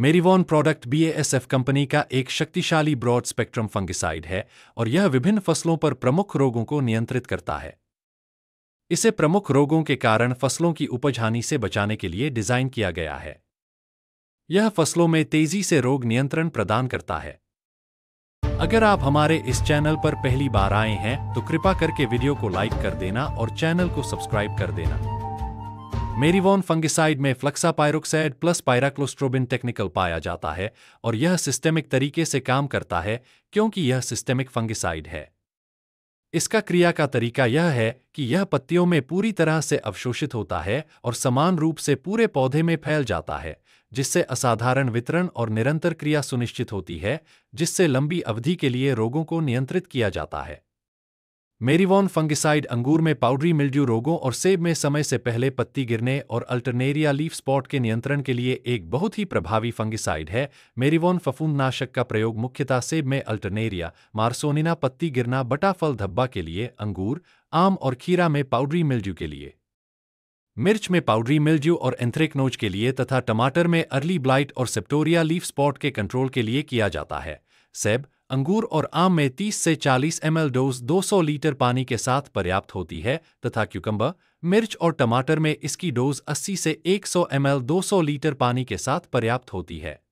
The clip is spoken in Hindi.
मेरीवॉन प्रोडक्ट बीएएसएफ कंपनी का एक शक्तिशाली ब्रॉड स्पेक्ट्रम फंगिसाइड है और यह विभिन्न फसलों पर प्रमुख रोगों को नियंत्रित करता है इसे प्रमुख रोगों के कारण फसलों की उपज हानि से बचाने के लिए डिजाइन किया गया है यह फसलों में तेजी से रोग नियंत्रण प्रदान करता है अगर आप हमारे इस चैनल पर पहली बार आए हैं तो कृपा करके वीडियो को लाइक कर देना और चैनल को सब्सक्राइब कर देना मेरीवॉन फंगिसाइड में फ्लक्सा पायरोक्साइड प्लस पायराक्लोस्ट्रोबिन टेक्निकल पाया जाता है और यह सिस्टेमिक तरीके से काम करता है क्योंकि यह सिस्टेमिक फंगिसाइड है इसका क्रिया का तरीका यह है कि यह पत्तियों में पूरी तरह से अवशोषित होता है और समान रूप से पूरे पौधे में फैल जाता है जिससे असाधारण वितरण और निरंतर क्रिया सुनिश्चित होती है जिससे लंबी अवधि के लिए रोगों को नियंत्रित किया जाता है मेरीवॉन फंगिसाइड अंगूर में पाउडरी मिल्ड्यू रोगों और सेब में समय से पहले पत्ती गिरने और अल्टरनेरिया लीफ स्पॉट के नियंत्रण के लिए एक बहुत ही प्रभावी फंगिसाइड है मेरीवॉन फफूंदनाशक का प्रयोग मुख्यतः सेब में अल्टरनेरिया मार्सोनिना पत्ती गिरना बटाफल धब्बा के लिए अंगूर आम और खीरा में पाउडरी मिल्ड्यू के लिए मिर्च में पाउडरी मिल्ड्यू और एंथ्रेक्नोज के लिए तथा टमाटर में अर्ली ब्लाइट और सेप्टोरिया लीफ स्पॉट के कंट्रोल के लिए किया जाता है सेब अंगूर और आम में 30 से 40 एम डोज 200 लीटर पानी के साथ पर्याप्त होती है तथा क्यूकम्बर मिर्च और टमाटर में इसकी डोज 80 से 100 एम 200 लीटर पानी के साथ पर्याप्त होती है